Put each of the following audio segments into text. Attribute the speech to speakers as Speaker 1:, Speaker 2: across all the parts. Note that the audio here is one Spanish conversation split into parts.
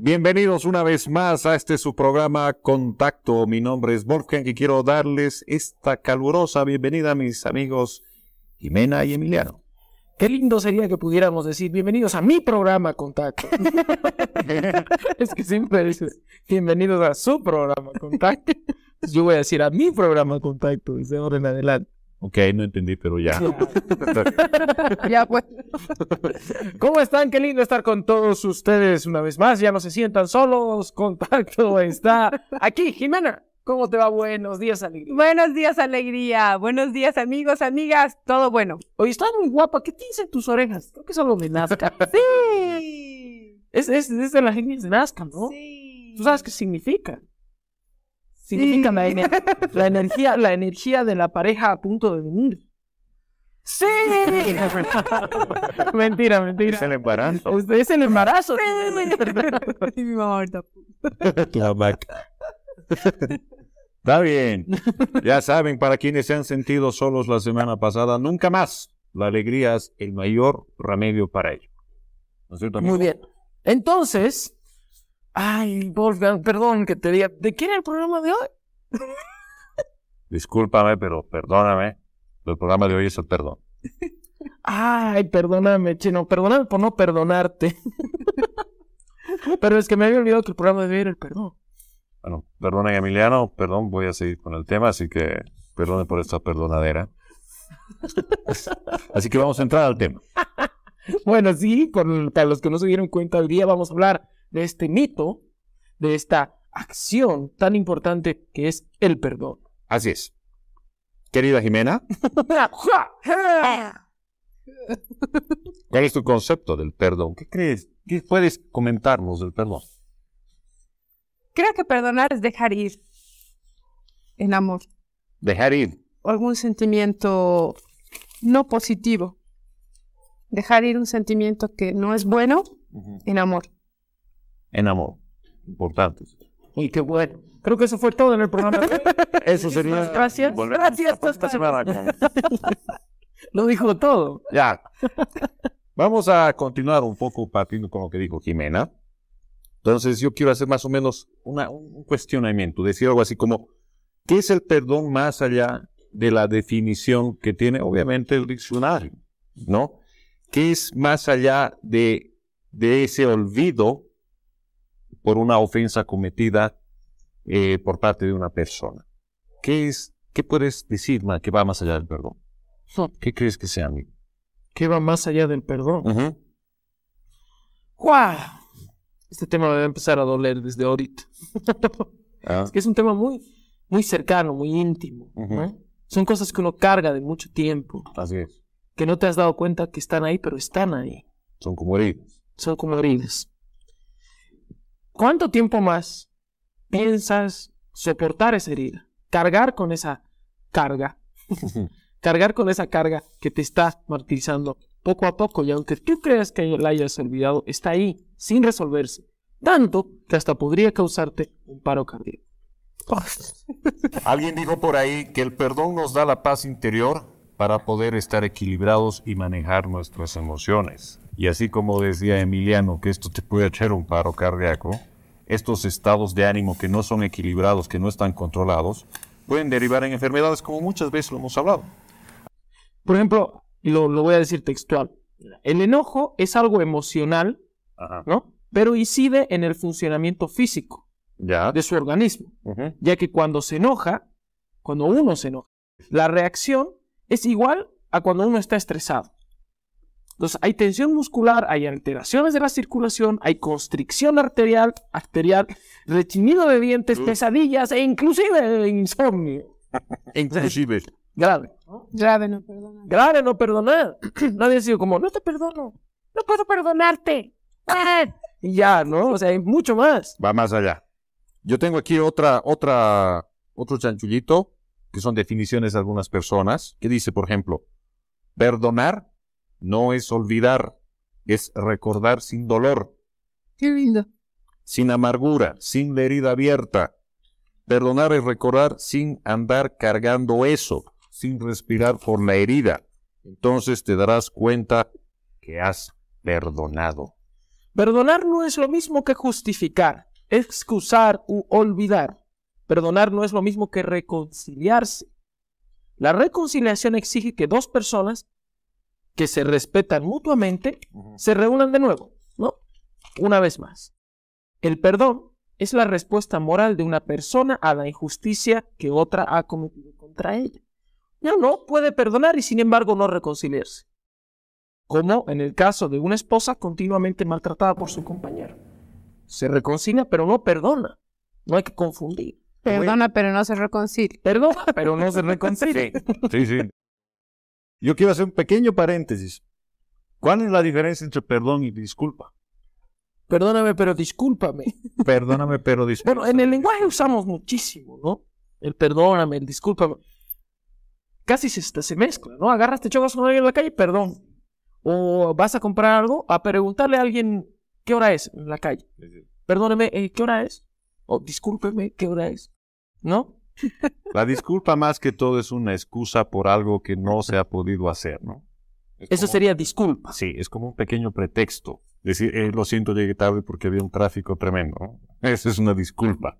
Speaker 1: Bienvenidos una vez más a este su programa Contacto. Mi nombre es Wolfgang y quiero darles esta calurosa bienvenida a mis amigos Jimena y Emiliano. Qué lindo sería que pudiéramos
Speaker 2: decir bienvenidos a mi programa Contacto. es que siempre dices bienvenidos a su programa Contacto. Yo voy a decir a mi programa Contacto desde ahora en
Speaker 1: adelante. Ok, no entendí, pero ya.
Speaker 2: ya, pues. ¿Cómo están? Qué lindo estar con todos ustedes una vez más. Ya no se sientan solos. Contacto
Speaker 3: está aquí, Jimena. ¿Cómo te va? Buenos días, Alegría. Buenos días, Alegría. Buenos días, amigos, amigas. Todo bueno. Hoy estás muy guapa. ¿Qué tienes en tus orejas? Creo que es algo de
Speaker 2: Nazca. ¡Sí! Es, de la gente de Nazca, ¿no? Sí. ¿Tú sabes qué significa? Significa la, energía, la energía de la pareja a punto de venir. ¡Sí! mentira, mentira.
Speaker 1: Es el embarazo.
Speaker 2: es el embarazo. mi La
Speaker 1: vaca. Está bien. Ya saben, para quienes se han sentido solos la semana pasada, nunca más. La alegría es el mayor remedio para ello. ¿No es cierto, Muy
Speaker 2: bien. Entonces, Ay, Wolfgang, perdón que te diga, ¿de quién era el programa de hoy?
Speaker 1: Discúlpame, pero perdóname. El programa de hoy es el perdón.
Speaker 2: Ay, perdóname, chino. Perdóname por no perdonarte. pero es que me había olvidado que el programa de hoy era el perdón.
Speaker 1: Bueno, perdonen, Emiliano. Perdón, voy a seguir con el tema, así que perdone por esta perdonadera. así que vamos a entrar al tema. bueno,
Speaker 2: sí, para los que no se dieron cuenta, hoy día vamos a hablar de este mito, de esta acción tan importante que es el perdón.
Speaker 1: Así es. Querida Jimena, ¿cuál es tu concepto del perdón? ¿Qué crees? ¿Qué puedes comentarnos del perdón?
Speaker 3: Creo que perdonar es dejar ir en amor.
Speaker 1: Dejar ir.
Speaker 3: algún sentimiento no positivo. Dejar ir un sentimiento que no es bueno en amor
Speaker 1: en amor. Importantes.
Speaker 3: Y qué bueno. Creo que eso fue todo en el programa.
Speaker 1: eso sería. Gracias.
Speaker 3: Gracias.
Speaker 2: lo dijo todo.
Speaker 1: Ya. Vamos a continuar un poco partiendo con lo que dijo Jimena. Entonces yo quiero hacer más o menos un cuestionamiento, decir algo así como, ¿qué es el perdón más allá de la definición que tiene obviamente el diccionario? ¿No? ¿Qué es más allá de, de ese olvido por una ofensa cometida eh, por parte de una persona. ¿Qué, es, ¿Qué puedes decir que va más allá del perdón? ¿Qué crees que sea, amigo?
Speaker 2: ¿Qué va más allá del perdón? ¡Guau! Este tema me va a empezar a doler desde ahorita. Ah. Es que es un tema muy, muy cercano, muy íntimo. Son cosas que uno carga de mucho tiempo. Así es. Que no te has dado cuenta que están ahí, pero están ahí. Son como heridas. Son como heridas. ¿Cuánto tiempo más piensas soportar esa herida? Cargar con esa carga. cargar con esa carga que te está martirizando poco a poco y aunque tú creas que la hayas olvidado, está ahí, sin resolverse. Tanto que hasta podría causarte un paro cardíaco.
Speaker 1: Alguien dijo por ahí que el perdón nos da la paz interior para poder estar equilibrados y manejar nuestras emociones. Y así como decía Emiliano que esto te puede echar un paro cardíaco, estos estados de ánimo que no son equilibrados, que no están controlados, pueden derivar en enfermedades como muchas veces lo hemos hablado.
Speaker 2: Por ejemplo, lo, voy a decir textual. El enojo es algo emocional, Pero incide en el funcionamiento físico de su organismo, ya que cuando se enoja, cuando uno se enoja, la reacción es igual a cuando uno está estresado. Entonces hay tensión muscular, hay alteraciones de la circulación, hay constricción arterial, arterial, rechinido de dientes, pesadillas e inclusive insomnio.
Speaker 1: inclusive.
Speaker 2: Grave. Grave no perdonar. Grave no perdonar. Nadie ha sido como, no te perdono, no puedo
Speaker 3: perdonarte.
Speaker 1: y ya, ¿no? O sea, hay mucho más. Va más allá. Yo tengo aquí otra, otra, otro chanchullito, que son definiciones de algunas personas, que dice, por ejemplo, perdonar no es olvidar, es recordar sin dolor. Qué lindo. Sin amargura, sin la herida abierta. Perdonar es recordar sin andar cargando eso, sin respirar por la herida. Entonces te darás cuenta que has perdonado.
Speaker 2: Perdonar no es lo mismo que justificar, excusar u olvidar. Perdonar no es lo mismo que reconciliarse. La reconciliación exige que dos personas que se respetan mutuamente, se reúnan de nuevo, ¿no? Una vez más. El perdón es la respuesta moral de una persona a la injusticia que otra ha cometido contra ella. Ya no puede perdonar y sin embargo no reconciliarse. Como en el caso de una esposa continuamente maltratada por su compañero. Se reconcilia pero no perdona.
Speaker 1: No hay que confundir.
Speaker 3: Perdona, pero no se reconcilia. Perdona, pero no se reconcilia.
Speaker 1: sí. sí. Yo quiero hacer un pequeño paréntesis. ¿Cuál es la diferencia entre perdón y disculpa? Perdóname, pero discúlpame. Perdóname, pero discúlpame. Pero en
Speaker 2: el lenguaje usamos muchísimo, ¿no? El perdóname, el discúlpame. Casi se, se mezcla, ¿no? Agarraste te chocas con alguien en la calle, perdón. O vas a comprar algo, a preguntarle a alguien qué hora es en la calle. Perdóname, eh, ¿qué hora es? O discúlpeme, ¿qué hora es? ¿No?
Speaker 1: La disculpa más que todo es una excusa por algo que no se ha podido hacer, ¿no? Eso sería disculpa. Sí, es como un pequeño pretexto. Decir, eh, lo siento, llegué tarde porque había un tráfico tremendo. Esa es una disculpa.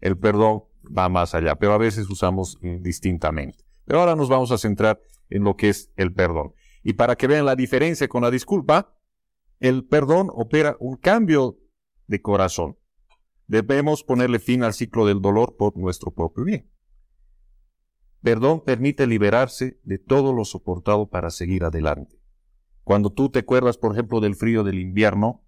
Speaker 1: El perdón va más allá, pero a veces usamos distintamente. Pero ahora nos vamos a centrar en lo que es el perdón. Y para que vean la diferencia con la disculpa, el perdón opera un cambio de corazón. Debemos ponerle fin al ciclo del dolor por nuestro propio bien. Perdón permite liberarse de todo lo soportado para seguir adelante. Cuando tú te acuerdas, por ejemplo, del frío del invierno,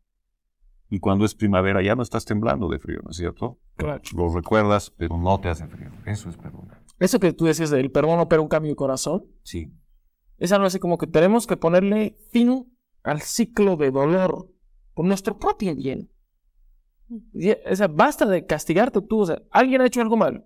Speaker 1: y cuando es primavera ya no estás temblando de frío, ¿no es cierto? Claro. Lo recuerdas, pero no te hace frío. Eso es perdón.
Speaker 2: Eso que tú decías del perdón opera un cambio de corazón. Sí. Es algo así como que tenemos que ponerle fin al ciclo de dolor por nuestro propio bien. O sea, basta de castigarte tú. alguien ha hecho algo malo.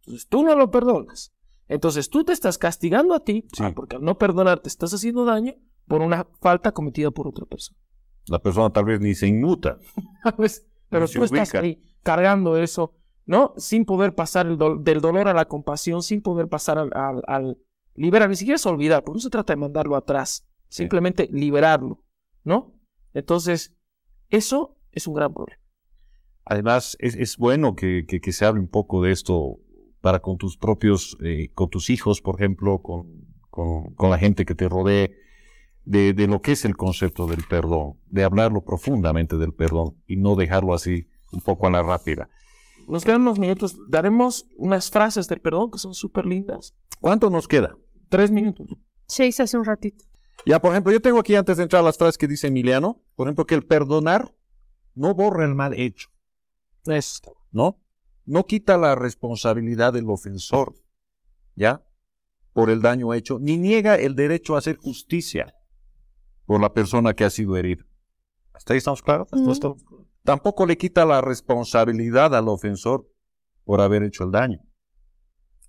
Speaker 2: Entonces tú no lo perdonas. Entonces tú te estás castigando a ti, ah, porque al no perdonarte estás haciendo daño por una falta cometida por otra persona.
Speaker 1: La persona tal vez ni se inmuta.
Speaker 2: Pero tú estás ahí cargando eso, ¿no? Sin poder pasar del dolor a la compasión, sin poder pasar al, liberar. Ni siquiera es olvidar, porque no se trata de mandarlo atrás, simplemente liberarlo, ¿no? Entonces, eso es un gran problema.
Speaker 1: Además, es, bueno que, se hable un poco de esto para con tus propios, eh, con tus hijos, por ejemplo, con, la gente que te rodee, de, de, lo que es el concepto del perdón, de hablarlo profundamente del perdón y no dejarlo así un poco a la rápida.
Speaker 2: Nos quedan unos minutos. Daremos unas frases del perdón que son súper lindas. ¿Cuánto nos queda?
Speaker 1: Tres minutos.
Speaker 3: Seis hace un ratito.
Speaker 1: Ya, por ejemplo, yo tengo aquí antes de entrar las frases que dice Emiliano, por ejemplo, que el perdonar no borra el mal hecho ¿no? No quita la responsabilidad del ofensor, ¿ya? Por el daño hecho, ni niega el derecho a hacer justicia por la persona que ha sido herida. ¿Hasta estamos claros? Tampoco le quita la responsabilidad al ofensor por haber hecho el daño.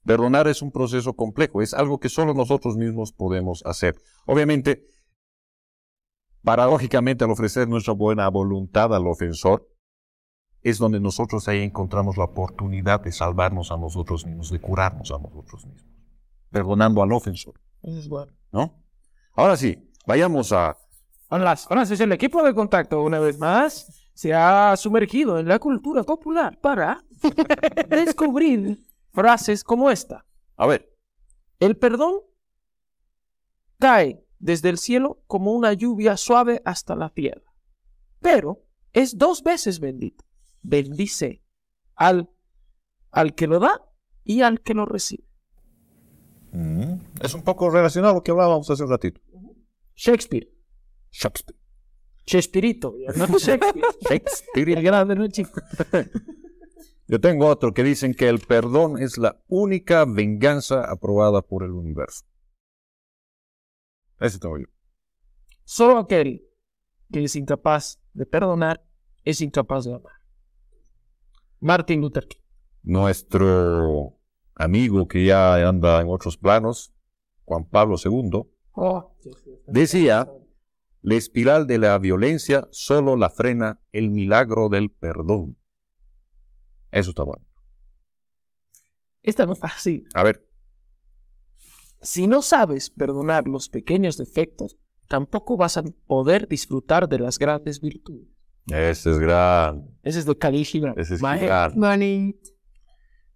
Speaker 1: Perdonar es un proceso complejo, es algo que solo nosotros mismos podemos hacer. Obviamente, paradójicamente, al ofrecer nuestra buena voluntad al ofensor, es donde nosotros ahí encontramos la oportunidad de salvarnos a nosotros mismos, de curarnos a nosotros mismos, perdonando al ofensor. Es bueno. ¿No? Ahora sí, vayamos a... hola, el
Speaker 2: equipo de contacto, una vez más, se ha sumergido en la cultura popular para descubrir frases como esta. A ver. El perdón cae desde el cielo como una lluvia suave hasta la tierra, pero es dos veces bendito bendice al, al que lo da y al que lo recibe. Mm,
Speaker 1: es un poco relacionado a lo que hablábamos hace un ratito. Shakespeare. Shakespeare. Shakespeare. Shakespeare. Yo tengo otro que dicen que el perdón es la única venganza aprobada por el universo. Ese tengo yo. Solo aquel
Speaker 2: que es incapaz de perdonar es incapaz de amar. Martin Luther
Speaker 1: King. Nuestro amigo que ya anda en otros planos, Juan Pablo II, oh. decía, la espiral de la violencia solo la frena el milagro del perdón. Eso está bueno.
Speaker 2: Esta no es fácil.
Speaker 1: A ver. Si
Speaker 2: no sabes perdonar los pequeños defectos, tampoco vas a poder disfrutar de las grandes virtudes.
Speaker 1: Ese es grande.
Speaker 2: Ese es lo calísimo. Ese es grande.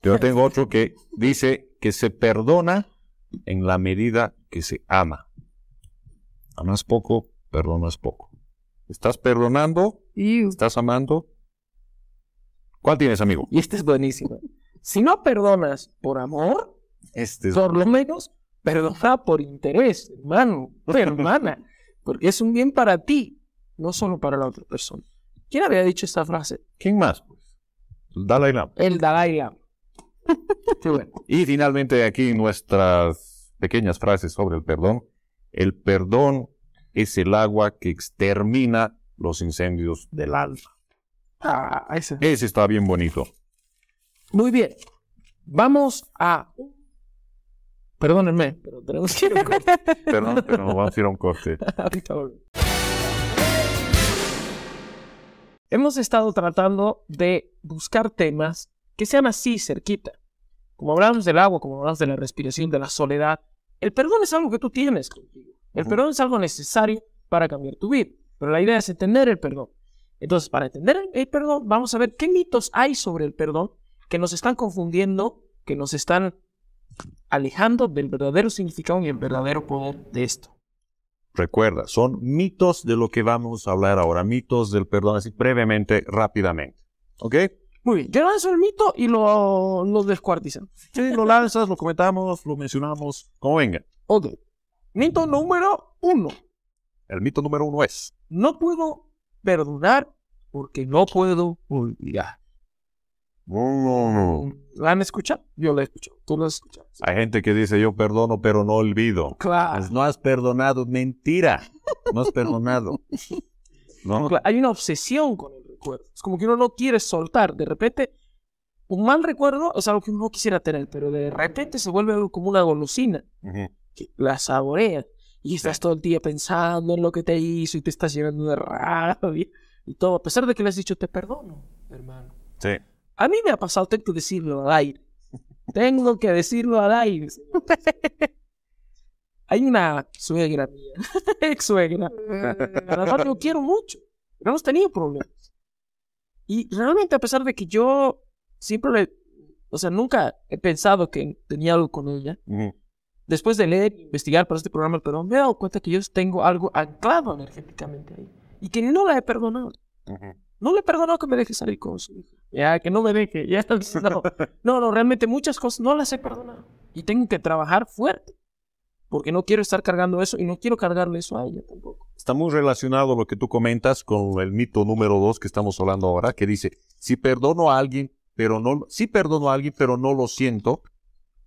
Speaker 1: Yo tengo otro que dice que se perdona en la medida que se ama. Amas ah, poco, perdonas poco. ¿Estás perdonando? ¿Estás amando? ¿Cuál tienes, amigo? Y este es buenísimo. Si no perdonas por amor, este por lo menos
Speaker 2: perdona por interés, hermano, hermana, porque es un bien para ti, no solo para la otra persona. ¿Quién había dicho esta frase? ¿Quién más? Pues? El Dalai Lama. El Dalai Lama.
Speaker 1: bueno. Y finalmente aquí nuestras pequeñas frases sobre el perdón. El perdón es el agua que extermina los incendios del alma. Ah, ese. ese está bien bonito.
Speaker 2: Muy bien. Vamos a Perdónenme, pero tenemos que ir a un corte. Perdón, pero
Speaker 1: vamos a ir a un corte.
Speaker 2: Hemos estado tratando de buscar temas que sean así cerquita. Como hablamos del agua, como hablamos de la respiración, de la soledad, el perdón es algo que tú tienes contigo. El perdón es algo necesario para cambiar tu vida. Pero la idea es entender el perdón. Entonces, para entender el perdón, vamos a ver qué mitos hay sobre el perdón que nos están confundiendo, que nos están alejando del verdadero significado
Speaker 1: y el verdadero poder de esto. Recuerda, son mitos de lo que vamos a hablar ahora, mitos del perdón, así brevemente, rápidamente. ¿Ok? Muy bien, yo lanzo el mito y lo, lo descuartizan. lo lanzas, lo comentamos, lo mencionamos, como venga. Ok. Mito número uno. El mito número uno es. No puedo perdonar porque no puedo olvidar. No, ¿La han escuchado? Yo la he escuchado. Tú la has Hay gente que dice yo perdono pero no olvido. Claro. Pues no has perdonado. Mentira. No has perdonado.
Speaker 2: Hay una obsesión con el recuerdo. Es como que uno no quiere soltar. De repente, un mal recuerdo es algo que uno no quisiera tener, pero de repente se vuelve como una golosina. que la saborea. Y estás todo el día pensando en lo que te hizo y te estás llenando de rabia. Y todo. A pesar de que le has dicho te perdono,
Speaker 1: hermano. Sí.
Speaker 2: A mí me ha pasado, tengo que decirlo al aire. Tengo que decirlo al aire. Hay una suegra mía, ex suegra, a la cual yo quiero mucho. No hemos tenido problemas. Y realmente, a pesar de que yo siempre le. O sea, nunca he pensado que tenía algo con ella. Después de leer e investigar para este programa, perdón, me he dado cuenta que yo tengo algo anclado energéticamente ahí. Y que no la he perdonado. No le he perdonado que me deje salir con su hija ya que no me deje, ya no, no, realmente muchas cosas no las he perdonado y tengo que trabajar fuerte porque no quiero estar cargando eso y no quiero cargarle eso a ella tampoco.
Speaker 1: Está muy relacionado lo que tú comentas con el mito número dos que estamos hablando ahora, que dice, si perdono a alguien, pero no, si perdono a alguien, pero no lo siento,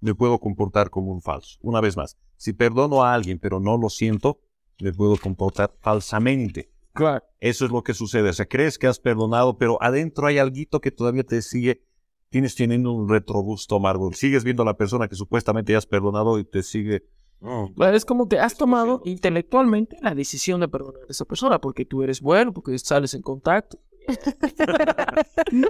Speaker 1: me puedo comportar como un falso. Una vez más, si perdono a alguien, pero no lo siento, me puedo comportar falsamente. Claro. Eso es lo que sucede. O sea, crees que has perdonado, pero adentro hay algo que todavía te sigue. Tienes teniendo un retrobusto amargo. Sigues viendo a la persona que supuestamente ya has perdonado y te sigue. Oh. Es como que has tomado intelectualmente la decisión de perdonar a esa persona porque tú eres
Speaker 2: bueno, porque sales en contacto.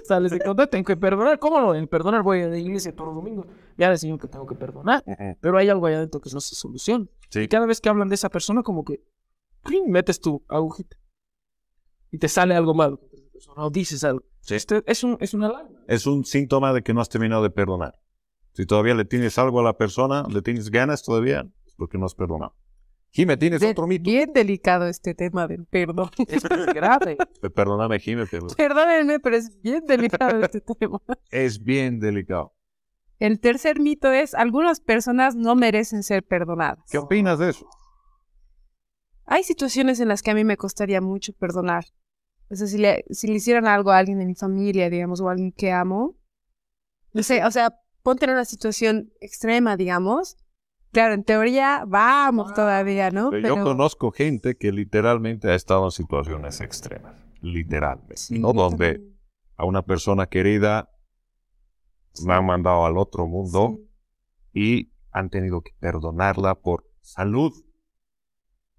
Speaker 2: sales en contacto, tengo que perdonar. ¿Cómo lo en perdonar? Voy a la iglesia todos los domingos. Ya le que tengo que perdonar. Pero hay algo ahí adentro que no se soluciona. Y cada vez que hablan de esa persona, como que metes tu agujita y te sale algo malo o dices algo. Este es, un, es una alarma.
Speaker 1: Es un síntoma de que no has terminado de perdonar. Si todavía le tienes algo a la persona, le tienes ganas todavía, es porque no has
Speaker 3: perdonado. Jime, tienes otro mito. Bien delicado este tema del perdón. Es grave.
Speaker 1: Perdóname, Jime,
Speaker 3: Perdónenme, pero es bien delicado este tema.
Speaker 1: Es bien delicado.
Speaker 3: El tercer mito es, algunas personas no merecen ser perdonadas.
Speaker 1: ¿Qué opinas de eso?
Speaker 3: Hay situaciones en las que a mí me costaría mucho perdonar. O sea, si le, si le hicieran algo a alguien de mi familia, digamos, o a alguien que amo, no sé, o sea, ponte en una situación extrema, digamos. Claro, en teoría vamos todavía, ¿no? Pero, yo
Speaker 1: conozco gente que literalmente ha estado en situaciones extremas, literalmente, ¿no? Donde a una persona querida la han mandado al otro mundo y han tenido que perdonarla por salud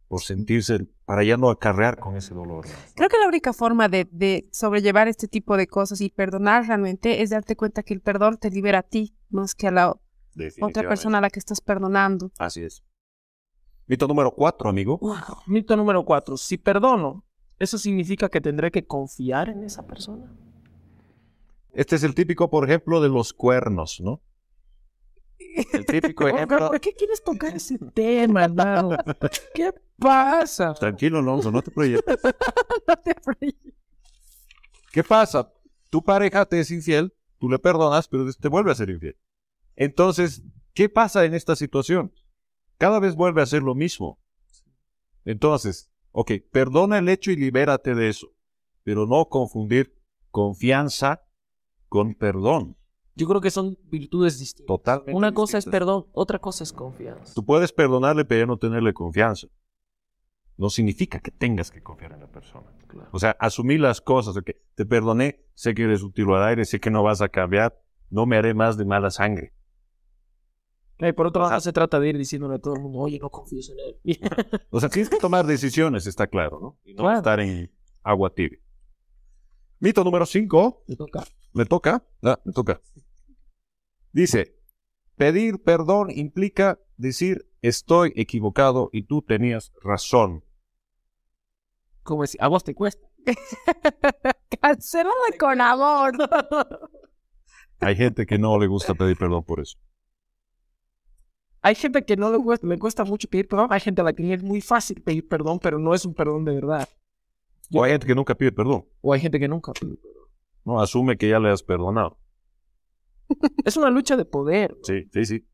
Speaker 1: por sentirse, para ya no acarrear con ese dolor.
Speaker 3: Creo que la única forma de, sobrellevar este tipo de cosas y perdonar realmente es darte cuenta que el perdón te libera a ti más que a la otra persona a la que estás perdonando.
Speaker 1: Así es. Mito número cuatro, amigo. Mito número cuatro. Si perdono, ¿eso
Speaker 2: significa que tendré que confiar en esa persona?
Speaker 1: Este es el típico, por ejemplo, de los cuernos, ¿no? El típico ejemplo. ¿Por qué quieres tocar ese tema, hermano? ¿Qué pasa? Tranquilo, Alonso, no te proyectes. no te ¿Qué pasa? Tu pareja te es infiel, tú le perdonas, pero te vuelve a ser infiel. Entonces, ¿qué pasa en esta situación? Cada vez vuelve a ser lo mismo. Entonces, ok, perdona el hecho y libérate de eso, pero no confundir confianza con perdón. Yo creo que son virtudes distintas. Totalmente Una cosa es perdón,
Speaker 2: otra cosa es confianza.
Speaker 1: Tú puedes perdonarle, pero ya no tenerle confianza. No significa que tengas que confiar en la persona. O sea, asumir las cosas. te perdoné, sé que eres un tiro al aire, sé que no vas a cambiar, no me haré más de mala sangre.
Speaker 2: Y por otro lado, se trata de ir diciéndole a todo el mundo, oye, no confíes en él.
Speaker 1: o sea, tienes que tomar decisiones, está claro, ¿no? Y no estar en agua tibia. Mito número 5. Me toca. Me toca. Ah, me toca. Dice, pedir perdón implica decir estoy equivocado y tú tenías razón. ¿Cómo si a vos te cuesta.
Speaker 3: Cancelado con amor.
Speaker 1: Hay gente que no le gusta pedir perdón por eso.
Speaker 2: Hay gente que no le gusta, me cuesta mucho pedir perdón. Hay gente a la que es muy fácil pedir perdón, pero no es un perdón de verdad.
Speaker 1: o hay gente que nunca pide perdón. O hay gente que nunca No, asume que ya le has perdonado es
Speaker 2: una lucha de poder.
Speaker 1: Sí, sí, sí.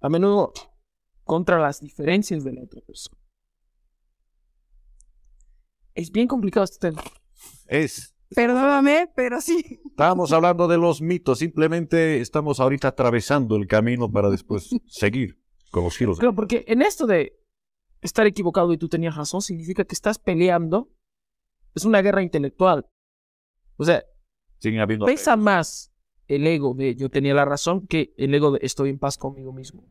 Speaker 1: A menudo contra las
Speaker 2: diferencias de la otra persona. Es bien complicado este
Speaker 1: tema. Es.
Speaker 3: Perdóname, pero sí.
Speaker 1: Estábamos hablando de los mitos, simplemente estamos ahorita atravesando el camino para después seguir con los giros. Claro, porque en
Speaker 2: esto de estar equivocado y tú tenías razón, significa que estás peleando. Es una guerra intelectual. O sea, pesa más el ego de yo tenía la razón que el ego de estoy en paz conmigo mismo.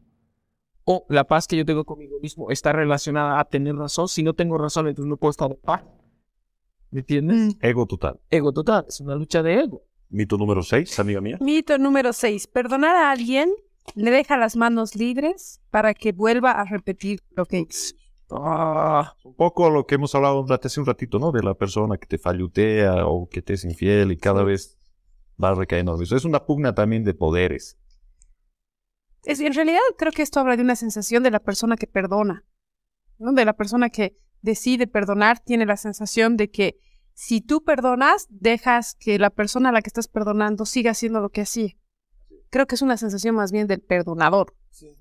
Speaker 2: O la paz que yo tengo conmigo mismo está relacionada a tener razón. Si no tengo razón, entonces no puedo estar en paz.
Speaker 1: ¿Me entiendes? Mm. Ego total. Ego total. Es una lucha de ego. Mito número seis, amiga mía.
Speaker 3: Mito número 6. Perdonar a alguien le deja las manos libres para que vuelva a repetir lo que hizo.
Speaker 1: Ah. un poco lo que hemos hablado hace un ratito, ¿no? De la persona que te fallutea o que te es infiel y cada vez va a recaer en Es una pugna también de poderes.
Speaker 3: en realidad creo que esto habla de una sensación de la persona que perdona, ¿no? de la persona que decide perdonar, tiene la sensación de que si tú perdonas, dejas que la persona a la que estás perdonando siga haciendo lo que hacía. Creo que es una sensación más bien del perdonador.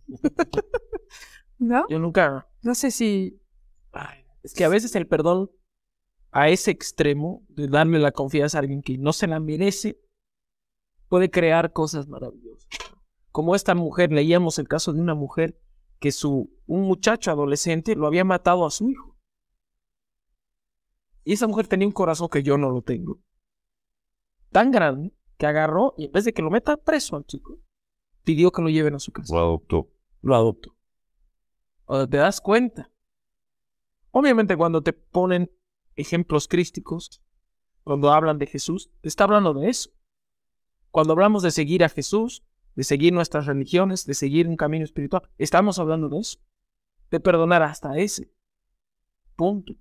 Speaker 3: ¿No? Yo nunca. No sé si.
Speaker 2: es que a veces el perdón a ese extremo de darle la confianza a alguien que no se la merece puede crear cosas maravillosas. Como esta mujer, leíamos el caso de una mujer que su, un muchacho adolescente lo había matado a su hijo. Y esa mujer tenía un corazón que yo no lo tengo. Tan grande que agarró y en vez de que lo meta preso al chico, pidió que lo lleven a su casa. Lo adoptó. Lo adoptó. O te das cuenta. Obviamente cuando te ponen ejemplos crísticos, cuando hablan de Jesús, te está hablando de eso. Cuando hablamos de seguir a Jesús, de seguir nuestras religiones, de seguir un camino espiritual, estamos hablando de eso, de perdonar hasta ese punto.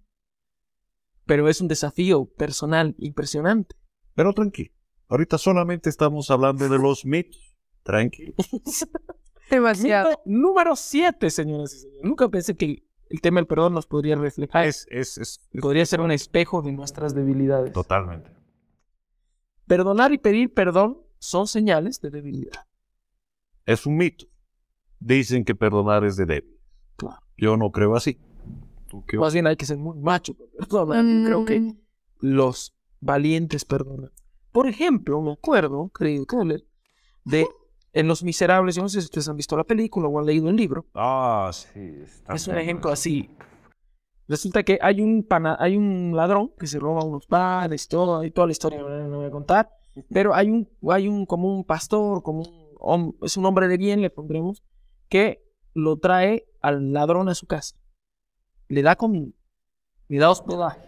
Speaker 2: Pero es un desafío
Speaker 1: personal impresionante. Pero tranquilo, ahorita solamente estamos hablando de los mitos. Tranquilo.
Speaker 3: Demasiado.
Speaker 1: número 7, señoras
Speaker 3: y señores.
Speaker 2: Nunca pensé que el tema del perdón nos podría reflejar. Es, es, es, podría ser un espejo de nuestras
Speaker 1: debilidades. Totalmente.
Speaker 2: Perdonar y pedir perdón son señales de debilidad.
Speaker 1: Es un mito. Dicen que perdonar es de débil. Yo no creo así. Más bien
Speaker 2: hay que ser muy macho para perdonar. Creo que mm. los valientes perdonan. Por ejemplo, me acuerdo, creo que de En Los Miserables. Yo no sé si ustedes han visto la película o han leído el libro. Ah, sí. es un ejemplo así Resulta que hay un hay un ladrón que se roba unos panes y todo, y toda la historia no voy a contar. Pero hay un, hay un como un pastor, como un es un hombre de bien, le pondremos, que lo trae al ladrón a su casa. Le da comida, le da hospedaje.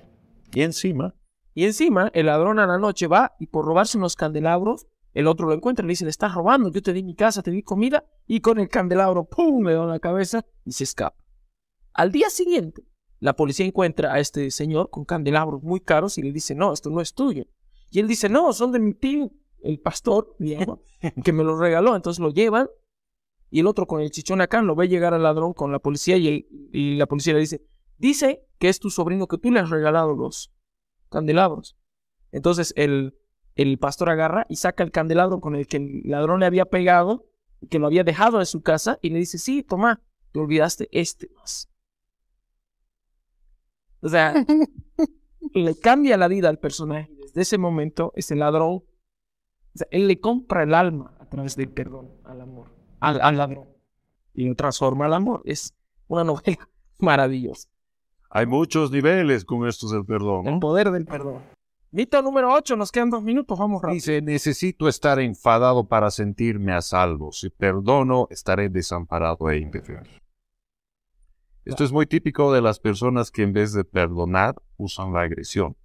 Speaker 2: Y encima. Y encima, el ladrón a la noche va y por robarse unos candelabros, el otro lo encuentra y le dice, le estás robando, yo te di mi casa, te di comida, y con el candelabro, ¡pum!, le da una la cabeza y se escapa. Al día siguiente, la policía encuentra a este señor con candelabros muy caros y le dice, no, esto no es tuyo. Y él dice, no, son de mi tío, el pastor, viejo que me lo regaló. Entonces lo llevan y el otro con el chichón acá lo ve llegar al ladrón con la policía y, la policía le dice, dice que es tu sobrino que tú le has regalado los candelabros. Entonces el, el pastor agarra y saca el candelabro con el que el ladrón le había pegado, que lo había dejado en su casa, y le dice, sí, toma, te olvidaste este más. O sea, le cambia la vida al personaje. Desde ese momento, ese ladrón, o sea, él le compra el alma a través del perdón al amor, al, ladrón. Y lo transforma al amor. Es una novela maravillosa.
Speaker 1: Hay muchos niveles con estos del perdón.
Speaker 2: El poder del perdón. Mito número 8, nos quedan dos minutos, vamos rápido.
Speaker 1: Dice, necesito estar enfadado para sentirme a salvo. Si perdono, estaré desamparado e indefenso. Esto es muy típico de las personas que en vez de perdonar usan la agresión.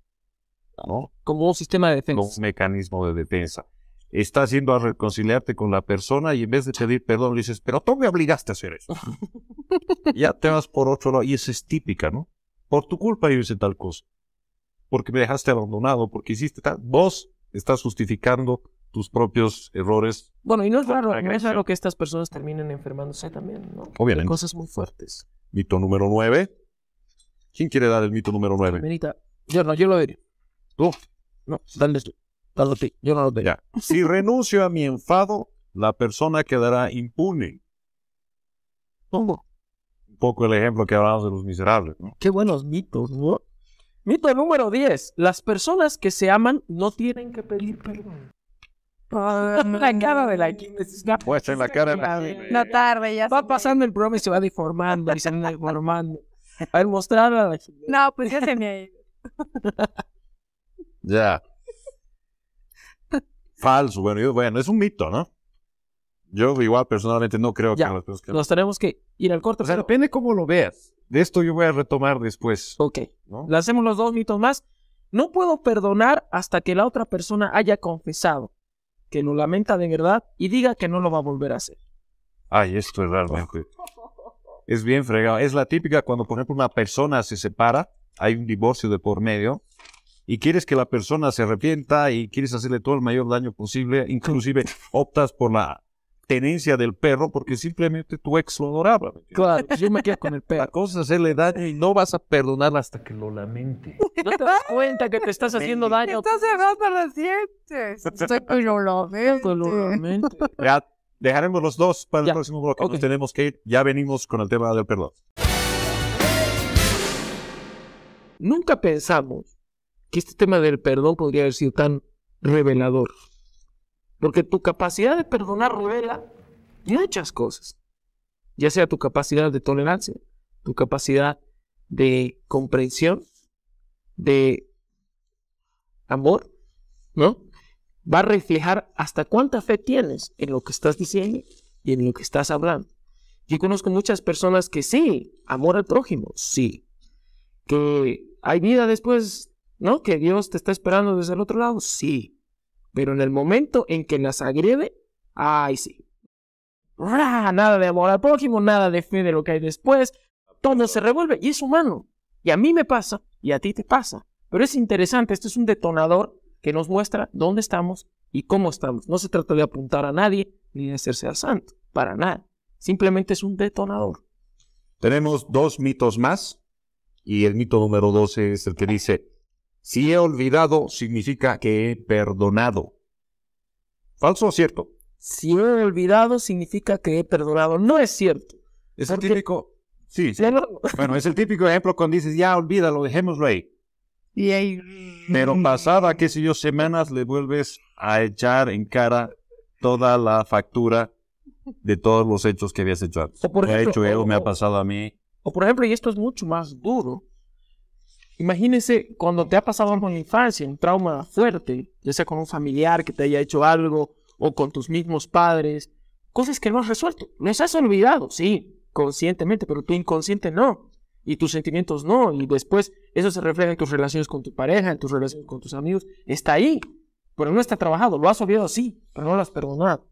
Speaker 1: ¿no? Como un sistema de defensa. Como un mecanismo de defensa. Estás yendo a reconciliarte con la persona y en vez de pedir perdón le dices, pero tú me obligaste a hacer eso. ya te vas por otro lado y eso es típica, ¿no? Por tu culpa yo hice tal cosa. Porque me dejaste abandonado, porque hiciste tal. Vos estás justificando tus propios errores.
Speaker 2: Bueno, y no es raro, es raro que estas personas terminen enfermándose también, ¿no?
Speaker 1: Obviamente. cosas muy fuertes. Mito número 9. ¿Quién quiere dar el mito número 9? Benita, yo no, yo lo veré. ¿Tú? No, dale tú. Dale ti, Yo no lo tengo. Ya. si renuncio a mi enfado, la persona quedará impune. ¿Cómo? Un poco el ejemplo que hablamos de los miserables. Qué buenos mitos, ¿no? Mito número 10. Las
Speaker 2: personas que se aman no tienen que pedir perdón
Speaker 3: la cara
Speaker 2: de la química en la cara No tarde, ya. Va pasando el problema y se va deformando y se va deformando. a la No, pues ya se me ha
Speaker 1: Ya. Falso, bueno, bueno, es un mito, ¿no? Yo igual personalmente no creo ya. que Nos
Speaker 2: tenemos que ir al corte. O sea, depende cómo lo veas.
Speaker 1: De esto yo voy a retomar después. Ok.
Speaker 2: hacemos los dos mitos más. No puedo perdonar hasta que la otra persona haya confesado que no lamenta de verdad y diga que no lo va a volver a hacer.
Speaker 1: Ay, esto es raro. Es bien fregado. Es la típica cuando, por ejemplo, una persona se separa, hay un divorcio de por medio, y quieres que la persona se arrepienta y quieres hacerle todo el mayor daño posible, inclusive optas por la tenencia del perro porque simplemente tu ex lo adoraba. Claro, yo me quedo con el perro. La cosa se le daña y no vas a perdonar hasta que lo lamente.
Speaker 2: No te das cuenta que te estás haciendo daño. Te estás cerrando los dientes.
Speaker 1: Estoy que lo lamente. Ya dejaremos los dos para el próximo bloque. tenemos que ir. Ya venimos con el tema del perdón. Nunca pensamos que este
Speaker 2: tema del perdón podría haber sido tan revelador. Porque tu capacidad de perdonar revela muchas cosas. Ya sea tu capacidad de tolerancia, tu capacidad de comprensión, de amor, ¿no? Va a reflejar hasta cuánta fe tienes en lo que estás diciendo y en lo que estás hablando. Yo conozco muchas personas que sí, amor al prójimo, sí. Que hay vida después, ¿no? Que Dios te está esperando desde el otro lado, sí. Pero en el momento en que las agrede, ay sí. Nada de amor al prójimo, nada de fe de lo que hay después. Todo se revuelve y es humano. Y a mí me pasa y a ti te pasa. Pero es interesante, esto es un detonador que nos muestra dónde estamos y cómo estamos. No se trata de apuntar a nadie ni de hacerse al santo, para nada. Simplemente es un detonador.
Speaker 1: Tenemos dos mitos más y el mito número 12 es el que dice, si he olvidado, significa que he perdonado. ¿Falso o cierto?
Speaker 2: Si he olvidado, significa que he perdonado. No es cierto. Es el típico. Sí,
Speaker 1: Bueno, es el típico ejemplo cuando dices, ya olvídalo, dejémoslo ahí. Y ahí. Pero pasada, qué sé yo, semanas, le vuelves a echar en cara toda la factura de todos los hechos que habías hecho antes. O por ejemplo, he hecho él, me ha pasado a mí.
Speaker 2: O por ejemplo, y esto es mucho más duro, Imagínese cuando te ha pasado algo en la infancia, un trauma fuerte, ya sea con un familiar que te haya hecho algo o con tus mismos padres, cosas que no has resuelto. Les has olvidado, sí, conscientemente, pero tu inconsciente no. Y tus sentimientos no. Y después eso se refleja en tus relaciones con tu pareja, en tus relaciones con tus amigos. Está ahí, pero no está trabajado. Lo has olvidado, sí, pero no lo has perdonado.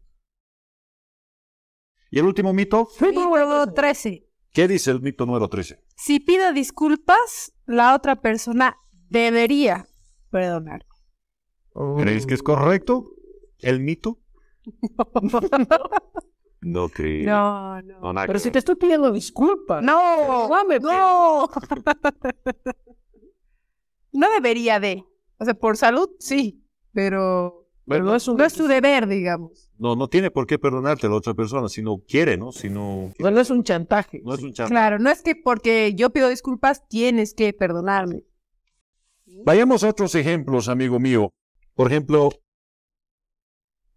Speaker 1: ¿Y el último mito? Mito número 13. ¿Qué dice el mito número 13?
Speaker 3: Si pida disculpas, la otra persona debería perdonar.
Speaker 1: Oh. ¿Crees que es correcto el mito? No creo. No, no. no no. Pero si te
Speaker 3: estoy pidiendo disculpas. No, no. no debería de. O sea, por salud, sí, pero no es, tu deber, digamos.
Speaker 1: No, no tiene por qué perdonarte a la otra persona si no quiere, ¿no? Si no, es un chantaje. No es un chantaje.
Speaker 3: Claro, no es que porque yo pido disculpas tienes que perdonarme.
Speaker 1: Vayamos a otros ejemplos, amigo mío. Por ejemplo,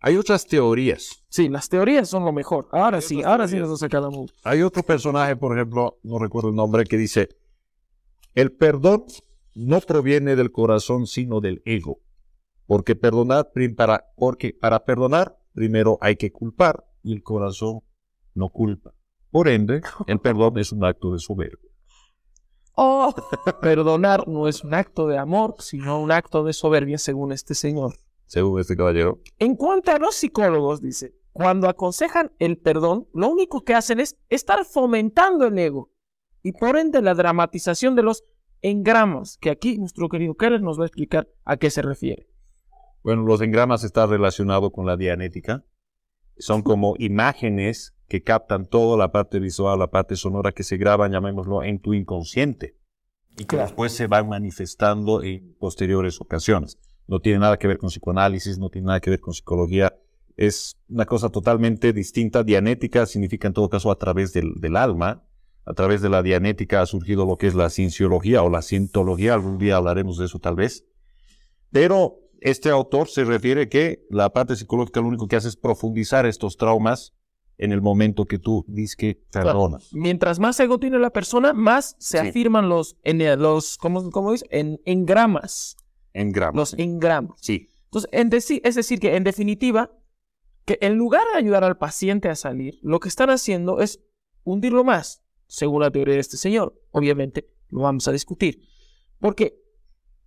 Speaker 1: hay otras teorías. Sí, las teorías son lo mejor. Ahora sí, ahora sí nos uno Hay otro personaje, por ejemplo, no recuerdo el nombre, que dice, el perdón no proviene del corazón, sino del ego. Porque perdonar, para, porque para perdonar primero hay que culpar y el corazón no culpa. Por ende, el perdón es un acto de soberbia.
Speaker 2: Oh, perdonar no es un acto de amor, sino un acto de soberbia según este señor.
Speaker 1: Según este caballero.
Speaker 2: En cuanto a los psicólogos, dice, cuando aconsejan el perdón, lo único que hacen es estar fomentando el ego y por ende la dramatización de los engramas, que aquí nuestro querido Keller nos va a explicar a qué se refiere.
Speaker 1: Bueno, los engramas están relacionados con la dianética. Son como imágenes que captan toda la parte visual, la parte sonora que se graban, llamémoslo, en tu inconsciente. Y que después se van manifestando en posteriores ocasiones. No tiene nada que ver con psicoanálisis, no tiene nada que ver con psicología. Es una cosa totalmente distinta. Dianética significa en todo caso a través del, del alma. A través de la dianética ha surgido lo que es la cienciología o la cientología. Algún día hablaremos de eso tal vez. Pero este autor se refiere que la parte psicológica lo único que hace es profundizar estos traumas en el momento que tú dices que perdonas.
Speaker 2: Mientras más ego tiene la persona, más se afirman los, en, eh, los ¿cómo, cómo dice? En, engramas. Engramas. Los engramas. Sí. Entonces, es decir, que en definitiva, que en lugar de ayudar al paciente a salir, lo que están haciendo es hundirlo más, según la teoría de este señor. Obviamente, lo vamos a discutir. Porque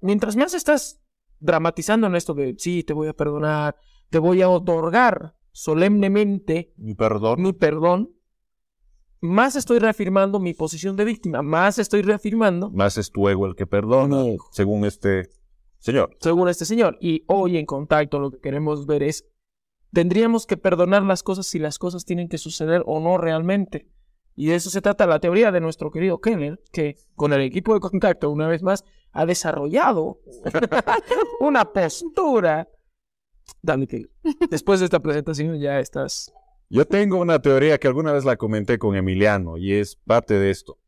Speaker 2: mientras más estás dramatizando en esto de, sí, te voy a perdonar, te voy a otorgar solemnemente
Speaker 1: mi perdón.
Speaker 2: Mi perdón. Más estoy reafirmando mi posición de víctima, más estoy reafirmando.
Speaker 1: Más es tu ego el que perdona, según este
Speaker 2: señor. Según este señor. Y hoy en contacto lo que queremos ver es, tendríamos que perdonar las cosas si las cosas tienen que suceder o no realmente. Y de eso se trata la teoría de nuestro querido Kenner, que con el equipo de contacto, una vez más, ha desarrollado una postura. Dame
Speaker 1: después de esta presentación ya estás. Yo tengo una teoría que alguna vez la comenté con Emiliano y es parte de esto.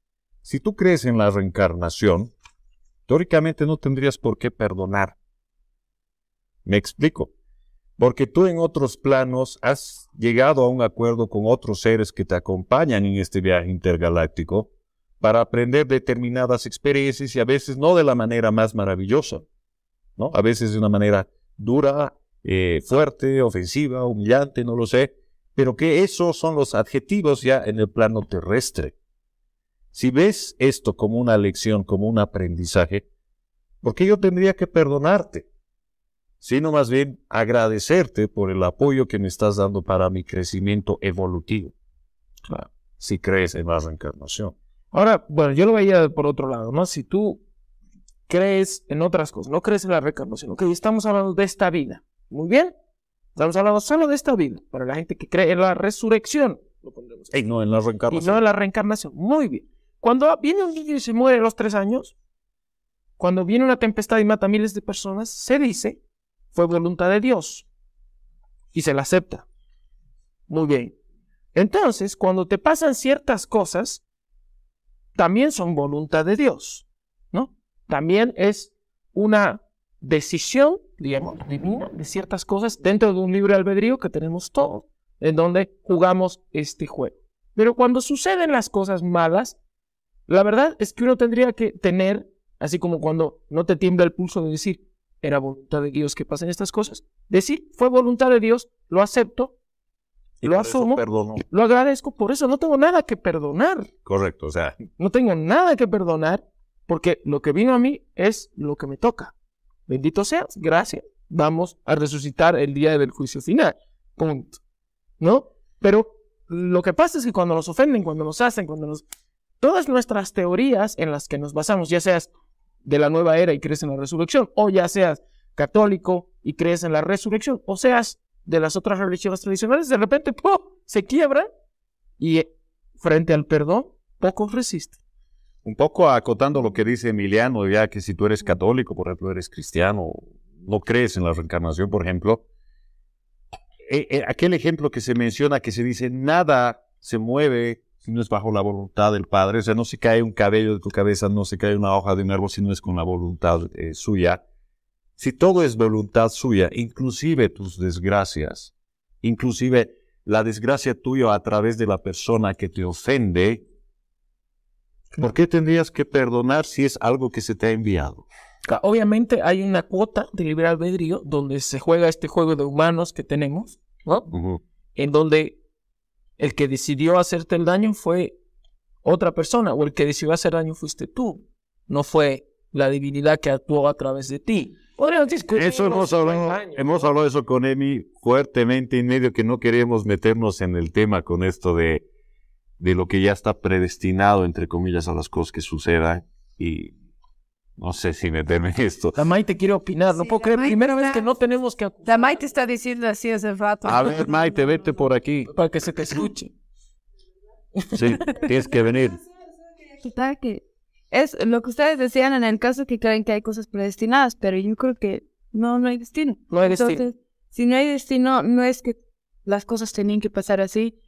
Speaker 1: Si tú crees en la reencarnación, teóricamente no tendrías por qué perdonar. Me explico porque tú en otros planos has llegado a un acuerdo con otros seres que te acompañan en este viaje intergaláctico para aprender determinadas experiencias y a veces no de la manera más maravillosa, ¿no? A veces de una manera dura, eh, fuerte, ofensiva, humillante, no lo sé, pero que esos son los adjetivos ya en el plano terrestre. Si ves esto como una lección, como un aprendizaje, porque yo tendría que perdonarte? sino más bien agradecerte por el apoyo que me estás dando para mi crecimiento evolutivo. Si crees en la reencarnación. Ahora,
Speaker 2: bueno, yo lo veía por otro lado, ¿no? Si tú crees en otras cosas, no crees en la reencarnación, ok, estamos hablando de esta vida. Muy bien, estamos hablando solo de esta vida. Para la gente que cree en la resurrección, lo pondremos. Y no en la reencarnación. no en la reencarnación, muy bien. Cuando viene un niño y se muere a los tres años, cuando viene una tempestad y mata a miles de personas, se dice fue voluntad de Dios y se la acepta. Muy bien. Entonces, cuando te pasan ciertas cosas, también son voluntad de Dios, ¿no? También es una decisión, digamos, divina de ciertas cosas dentro de un libre albedrío que tenemos todos, en donde jugamos este juego. Pero cuando suceden las cosas malas, la verdad es que uno tendría que tener, así como cuando no te tiembla el pulso de decir, era voluntad de Dios que pasen estas cosas. Decir, fue voluntad de Dios, lo acepto, y lo asumo, lo agradezco, por eso no tengo nada que perdonar.
Speaker 1: Correcto, o sea.
Speaker 2: No tengo nada que perdonar porque lo que vino a mí es lo que me toca. Bendito seas, gracias. Vamos a resucitar el día del juicio final. Punto. ¿No? Pero lo que pasa es que cuando nos ofenden, cuando nos hacen, cuando nos... Todas nuestras teorías en las que nos basamos, ya seas de la nueva era y crees en la resurrección, o ya seas católico y crees en la resurrección, o seas de las otras religiones tradicionales, de
Speaker 1: repente se quiebra y eh, frente al perdón, poco resisten. Un poco acotando lo que dice Emiliano, ya que si tú eres católico, por ejemplo, eres cristiano, no crees en la reencarnación, por ejemplo, eh, eh, aquel ejemplo que se menciona que se dice nada se mueve si no es bajo la voluntad del Padre, o sea, no se cae un cabello de tu cabeza, no se cae una hoja de un árbol, si no es con la voluntad eh, suya. Si todo es voluntad suya, inclusive tus desgracias, inclusive la desgracia tuya a través de la persona que te ofende, ¿por qué tendrías que perdonar si es algo que se te ha enviado? Ah, obviamente hay una cuota
Speaker 2: de libre albedrío donde se juega este juego de humanos que tenemos, ¿no? En donde el que decidió hacerte el daño fue otra persona, o el que decidió hacer daño fuiste tú. No fue la divinidad que actuó a través de ti.
Speaker 1: Eso hemos hablado, hemos hablado eso con Emi fuertemente en medio que no queremos meternos en el tema con esto de, de lo que ya está predestinado, entre comillas, a las cosas que sucedan y no sé si me en esto. La Maite quiere opinar,
Speaker 3: no puedo creer, primera vez que no tenemos que... La Maite está diciendo así hace rato. A ver,
Speaker 1: Maite, vete por aquí. Para que se te escuche. Sí, tienes que venir.
Speaker 3: Que es lo que ustedes decían en el caso que creen que hay cosas predestinadas, pero yo creo que no, no hay destino. No hay destino. si no hay destino, no es que las cosas tenían que pasar así,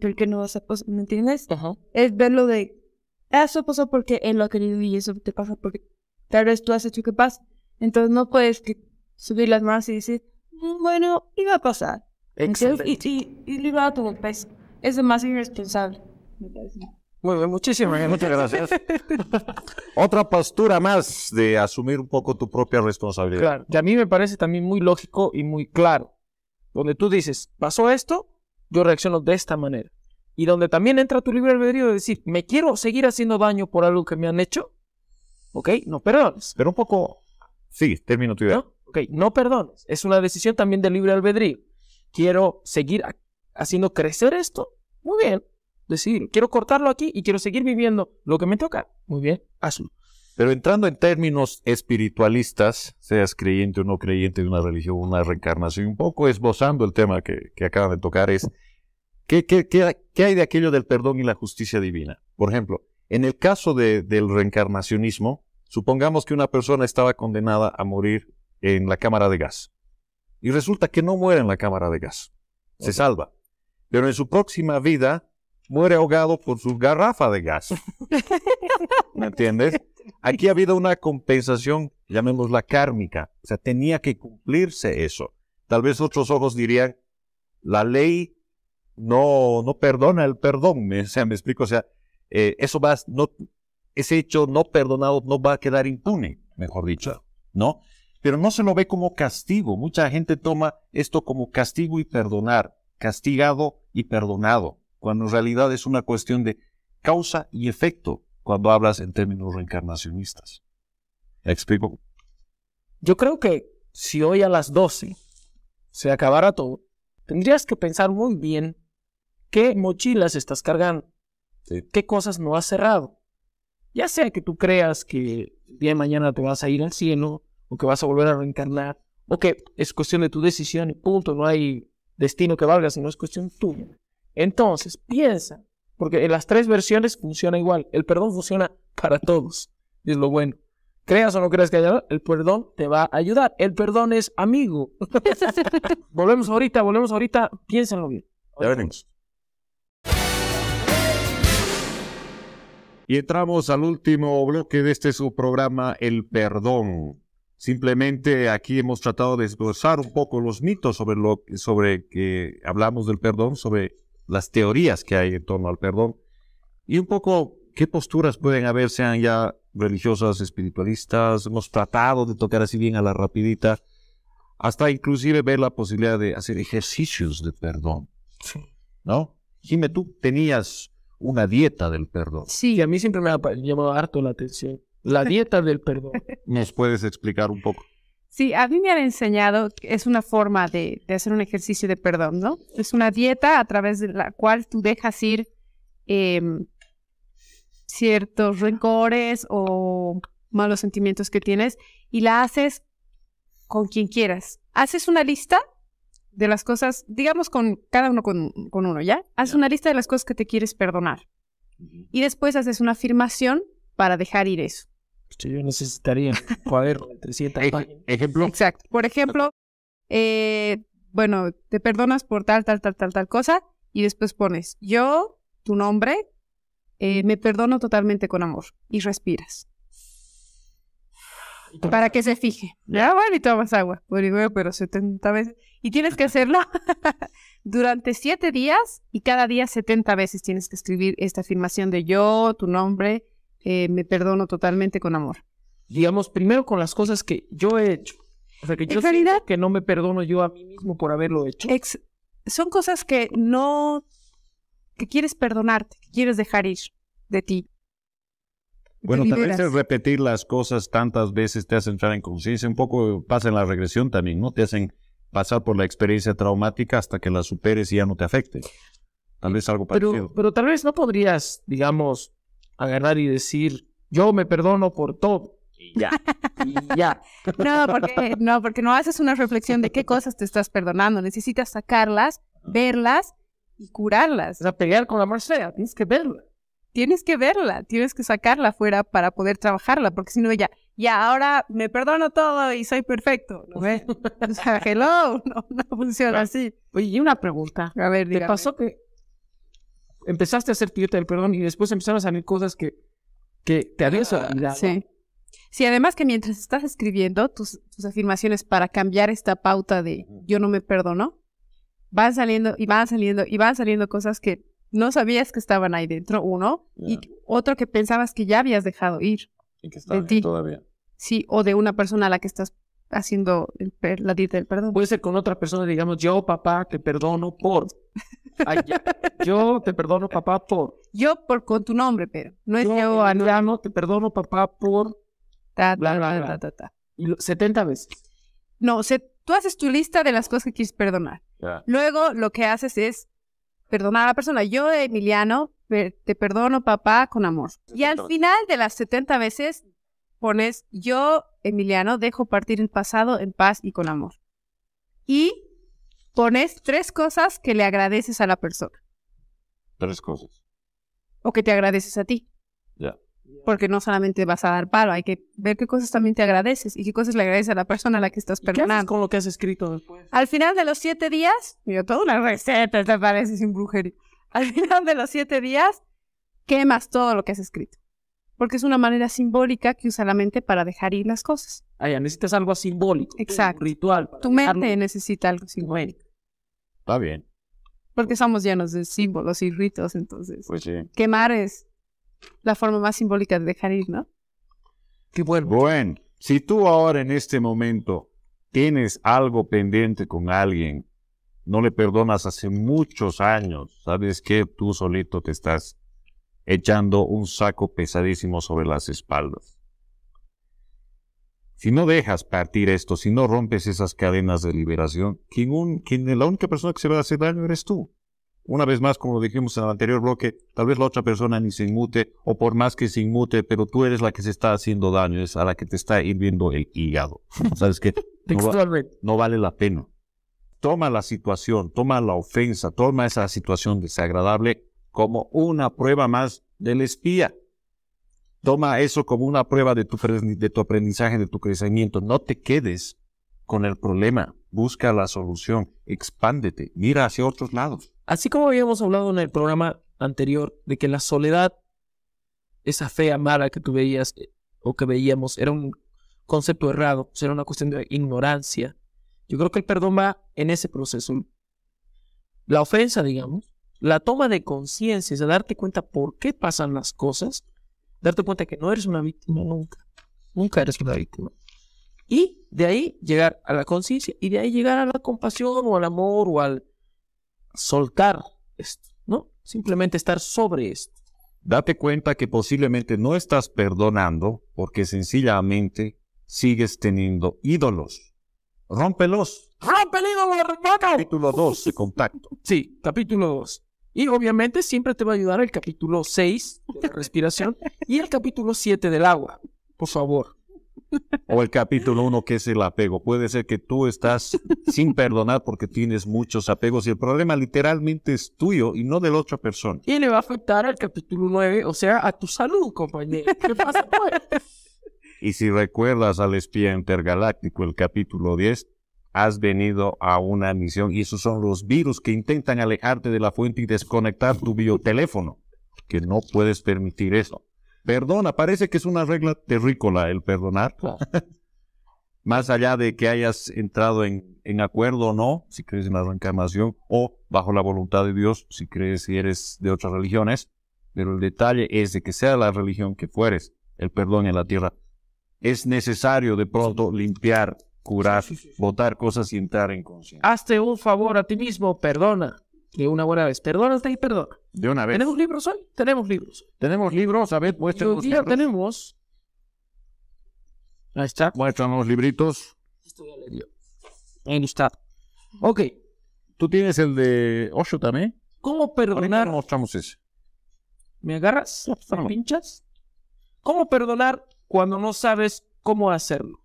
Speaker 3: porque no vas a pasar, ¿me entiendes? Es verlo de, ah, eso pasó porque él lo ha querido y eso te pasa porque tal vez tú has hecho que pase. Entonces no puedes subir las manos y decir, mm, bueno, iba a pasar. Y, y, y, lo iba a tu peso. Es más irresponsable,
Speaker 2: Muy bien, muchísimas muchas
Speaker 1: gracias. Otra postura más de asumir un poco tu propia responsabilidad. Claro,
Speaker 2: y a mí me parece también muy lógico y muy claro. Donde tú dices, pasó esto, yo reacciono de esta manera. Y donde también entra tu libre albedrío de decir, me quiero seguir haciendo daño por algo que me han hecho, ¿ok? No perdones. Pero un
Speaker 1: poco, sí, termino tu idea.
Speaker 2: Ok, no perdones. Es una decisión también de libre albedrío. Quiero seguir haciendo crecer esto. Muy bien. Decidir, quiero cortarlo aquí y quiero seguir viviendo lo que me toca.
Speaker 1: Muy bien, hazlo. Pero entrando en términos espiritualistas, seas creyente o no creyente de una religión, una reencarnación, un poco esbozando el tema que, que acaban de tocar, es ¿qué, qué, qué hay de aquello del perdón y la justicia divina? Por ejemplo, en el caso del reencarnacionismo, supongamos que una persona estaba condenada a morir en la cámara de gas y resulta que no muere en la cámara de gas, se salva, pero en su próxima vida muere ahogado por su garrafa de gas. ¿Me entiendes? Aquí ha habido una compensación, llamémosla kármica, o sea, tenía que cumplirse eso. Tal vez otros ojos dirían, la ley no, no perdona el perdón, o sea, me explico, o sea, eh, eso va, no, ese hecho no perdonado no va a quedar impune, mejor dicho, ¿no? Pero no se lo ve como castigo. Mucha gente toma esto como castigo y perdonar, castigado y perdonado, cuando en realidad es una cuestión de causa y efecto cuando hablas en términos reencarnacionistas. explico? Yo creo que
Speaker 2: si hoy a las 12 se acabara todo, tendrías que pensar muy bien qué mochilas estás cargando. ¿Qué cosas no has cerrado? Ya sea que tú creas que el día de mañana te vas a ir al cielo, o que vas a volver a reencarnar, o que es cuestión de tu decisión y punto, no hay destino que valga, sino es cuestión tuya. Entonces, piensa, porque en las tres versiones funciona igual. El perdón funciona para todos, y es lo bueno. Creas o no creas que haya, el perdón te va a ayudar. El perdón es amigo. volvemos ahorita, volvemos ahorita, piénsalo bien.
Speaker 1: Ya veremos. Y entramos al último bloque de este subprograma, el perdón. Simplemente aquí hemos tratado de esbozar un poco los mitos sobre lo sobre que hablamos del perdón, sobre las teorías que hay en torno al perdón y un poco qué posturas pueden haber, sean ya religiosas, espiritualistas. Hemos tratado de tocar así bien a la rapidita, hasta inclusive ver la posibilidad de hacer ejercicios de perdón. ¿No? Jimé, tú tenías una dieta del perdón.
Speaker 2: Sí, a mí siempre me ha llamado harto la atención. La dieta del perdón.
Speaker 1: ¿Nos puedes explicar un poco?
Speaker 3: Sí, a mí me han enseñado que es una forma de, hacer un ejercicio de perdón, ¿no? Es una dieta a través de la cual tú dejas ir em, ciertos rencores o malos sentimientos que tienes y la haces con quien quieras. Haces una lista de las cosas, digamos con cada uno con, uno, ¿ya? Haz una lista de las cosas que te quieres perdonar. Y después haces una afirmación para dejar ir eso.
Speaker 2: Pues yo necesitaría cuaderno de páginas. Ejemplo.
Speaker 3: Exacto. Por ejemplo, eh, bueno, te perdonas por tal, tal, tal, tal, tal cosa y después pones yo, tu nombre, eh, me perdono totalmente con amor y respiras. Para que se fije. Ya, ah, bueno, y tomas agua. Bueno, pero 70 veces y tienes que hacerlo durante siete días y cada día 70 veces tienes que escribir esta afirmación de yo, tu nombre, eh, me perdono totalmente con amor.
Speaker 2: Digamos, primero con las cosas que yo he hecho. O
Speaker 3: sea, que yo que no me perdono yo a mí mismo por haberlo hecho. son cosas que no, que quieres perdonarte, que quieres dejar ir de ti.
Speaker 1: Bueno, también el repetir las cosas tantas veces te hacen entrar en conciencia. Un poco pasa en la regresión también, ¿no? Te hacen pasar por la experiencia traumática hasta que la superes y ya no te afecte. Tal vez algo parecido. Pero,
Speaker 2: pero tal vez no podrías, digamos, agarrar y decir, yo me perdono por todo. Y ya. no, porque,
Speaker 3: no, porque no haces una reflexión de qué cosas te estás perdonando. Necesitas sacarlas, ah. verlas y curarlas. O sea, pelear con la Marcela, tienes que verla tienes que verla, tienes que sacarla afuera para poder trabajarla, porque si no ella, ya ahora me perdono todo y soy perfecto. ¿no o sea, hello, no, funciona así. Oye, y una pregunta. A ver, ¿Te
Speaker 2: pasó que empezaste a hacer pedirte del perdón y después empezaron a salir cosas que, que te habías ah, Sí.
Speaker 3: Sí, además que mientras estás escribiendo tus, tus afirmaciones para cambiar esta pauta de yo no me perdono, van saliendo y van saliendo y van saliendo cosas que no sabías que estaban ahí dentro, uno, y otro que pensabas que ya habías dejado ir. Y que estaban todavía. Sí, o de una persona a la que estás haciendo la dieta del perdón.
Speaker 2: Puede ser con otra persona, digamos, yo papá te perdono por. yo te perdono papá por. Yo por con tu nombre, pero no es
Speaker 3: yo, yo no te perdono papá por. Ta, ta, 70 veces. No, se, tú haces tu lista de las cosas que quieres perdonar. Luego lo que haces es perdonar a la persona. Yo, Emiliano, te perdono, papá, con amor. Y al final de las 70 veces pones, yo, Emiliano, dejo partir el pasado en paz y con amor. Y pones tres cosas que le agradeces a la persona.
Speaker 1: Tres cosas.
Speaker 3: O que te agradeces a ti. Ya porque no solamente vas a dar paro, hay que ver qué cosas también te agradeces y qué cosas le agradeces a la persona a la que estás perdonando. ¿Qué haces con lo que has escrito después? Al final de los siete días, mira, toda una receta, te parece, sin brujería. Al final de los siete días, quemas todo lo que has escrito. Porque es una manera simbólica que usa la mente para dejar ir las cosas. Ah, ya,
Speaker 2: necesitas algo simbólico. Exacto.
Speaker 1: Un
Speaker 3: ritual. Tu mente necesita algo simbólico. Está bien. Porque somos llenos de símbolos y ritos, entonces. Pues sí. Quemar es la forma más simbólica de dejar ir, ¿no?
Speaker 1: Qué bueno. si tú ahora en este momento tienes algo pendiente con alguien, no le perdonas hace muchos años, sabes que tú solito te estás echando un saco pesadísimo sobre las espaldas. Si no dejas partir esto, si no rompes esas cadenas de liberación, quien, la única persona que se va a hacer daño eres tú. Una vez más, como lo dijimos en el anterior bloque, tal vez la otra persona ni se inmute, o por más que se inmute, pero tú eres la que se está haciendo daño, es a la que te está hirviendo el hígado. ¿Sabes qué? No, vale la pena. Toma la situación, toma la ofensa, toma esa situación desagradable como una prueba más del espía. Toma eso como una prueba de tu, de tu aprendizaje, de tu crecimiento. No te quedes con el problema. Busca la solución. Expándete. Mira hacia otros lados. Así
Speaker 2: como habíamos hablado en el programa anterior de que la soledad, esa fe mala que tú veías eh, o que veíamos, era un concepto errado, pues era una cuestión de ignorancia. Yo creo que el perdón va en ese proceso. La ofensa, digamos, la toma de conciencia, es darte cuenta por qué pasan las cosas, darte cuenta que no eres una víctima nunca, nunca eres una víctima. Y de ahí llegar a la conciencia y de ahí llegar a la compasión o al amor o al soltar esto, ¿no? Simplemente estar sobre esto.
Speaker 1: Date cuenta que posiblemente no estás perdonando porque sencillamente sigues teniendo ídolos. Rómpelos. Rompe el ídolo, Capítulo 2 de contacto. Sí, capítulo
Speaker 2: 2. Y obviamente siempre te va a ayudar el capítulo 6 de la respiración y el capítulo 7 del agua. Por favor.
Speaker 1: O el capítulo 1, que es el apego. Puede ser que tú estás sin perdonar porque tienes muchos apegos y el problema literalmente es tuyo y no de la otra persona.
Speaker 2: Y le va a afectar al capítulo 9, o sea, a tu salud, compañero. ¿Qué pasa pues?
Speaker 1: Y si recuerdas al espía intergaláctico, el capítulo 10, has venido a una misión y esos son los virus que intentan alejarte de la fuente y desconectar tu bioteléfono, que no puedes permitir eso. Perdona, parece que es una regla terrícola el perdonar. Más allá de que hayas entrado en, en acuerdo o no, si crees en la reencarnación, o bajo la voluntad de Dios, si crees y eres de otras religiones, pero el detalle es de que sea la religión que fueres, el perdón en la tierra, es necesario de pronto limpiar, curar, votar cosas y entrar en conciencia.
Speaker 2: Hazte un favor a ti mismo, perdona. De una buena vez, perdónate y perdona. De una vez. ¿Tenemos libros hoy? Tenemos libros. Tenemos libros, a ver, muéstranos. libros.
Speaker 1: tenemos. Ahí está. los libritos. Esto ya Ahí está. Ok. ¿Tú tienes el de Osho también?
Speaker 2: ¿Cómo perdonar? mostramos ese. ¿Me agarras? ¿Me pinchas? ¿Cómo perdonar cuando no sabes cómo hacerlo?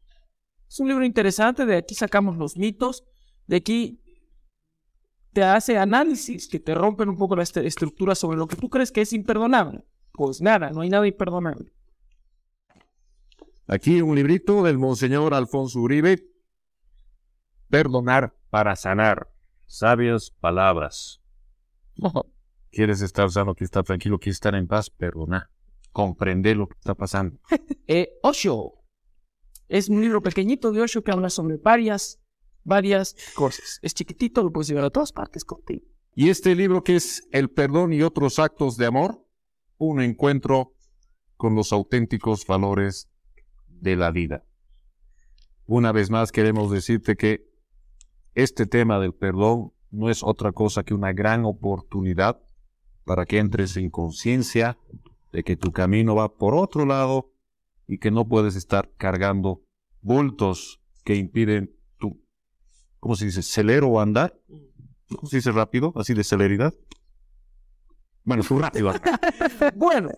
Speaker 2: Es un libro interesante, de aquí sacamos los mitos, de aquí te hace análisis que te rompen un poco la este, estructura sobre lo que tú crees que es imperdonable. Pues nada, no hay nada imperdonable.
Speaker 1: Aquí un librito del Monseñor Alfonso Uribe. Perdonar para sanar. Sabias palabras. Quieres estar sano, quieres estar tranquilo, quieres estar en paz, perdona. Comprende lo que está pasando.
Speaker 2: eh, Osho. Es un libro pequeñito de Osho que habla sobre parias
Speaker 1: varias cosas. Es chiquitito, lo puedes llevar a todas partes contigo. Y este libro que es El perdón y otros actos de amor, un encuentro con los auténticos valores de la vida. Una vez más queremos decirte que este tema del perdón no es otra cosa que una gran oportunidad para que entres en conciencia de que tu camino va por otro lado y que no puedes estar cargando bultos que impiden ¿cómo se dice? Celero o andar. ¿Cómo se dice rápido? Así de celeridad. Bueno, fue rápido.
Speaker 2: bueno,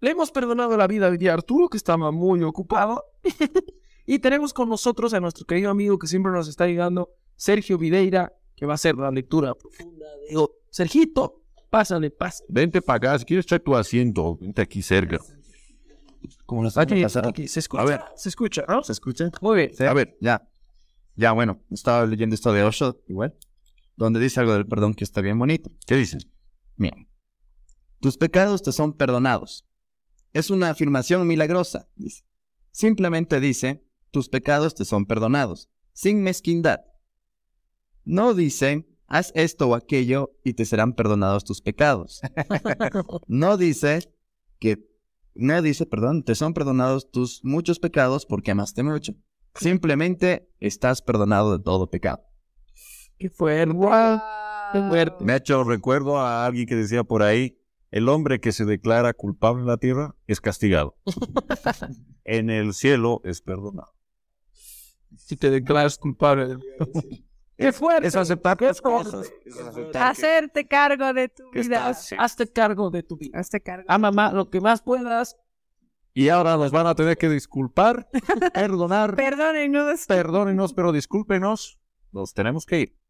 Speaker 2: le hemos perdonado la vida a Arturo, que estaba muy ocupado. y tenemos con nosotros a nuestro querido amigo que siempre nos está llegando, Sergio Videira, que va a hacer la lectura profunda de...
Speaker 1: Sergito, pásale, pásale. Vente para acá, si quieres echar tu asiento, vente aquí cerca. Como nos aquí, aquí, se escucha. A ver. Se escucha, ¿no? Se escucha. Muy bien. A ver, ya. Ya, bueno, estaba leyendo esto de Osho, igual, donde dice algo del perdón que está bien bonito. ¿Qué dice? Mira. Tus pecados te son perdonados. Es una
Speaker 3: afirmación milagrosa, dice. Simplemente dice, tus pecados te son perdonados, sin mezquindad. No dice, haz esto o aquello y te
Speaker 1: serán perdonados tus pecados. no dice que, no dice, perdón, te son perdonados tus muchos pecados porque amaste mucho. Simplemente estás perdonado de todo pecado. Qué fuerte. Me ha hecho recuerdo a alguien que decía por ahí, el hombre que se declara culpable en la tierra es castigado. en el cielo es perdonado. Si te declaras culpable. Qué fuerte. Es aceptar tus cosas.
Speaker 3: Hacerte
Speaker 2: cargo de tu vida. Hazte cargo de tu vida. Hazte cargo. Ama ah, mamá, lo que más puedas
Speaker 1: y ahora nos van a tener que disculpar, perdonar. Perdónenos. Perdónenos, pero discúlpenos. Nos tenemos que ir.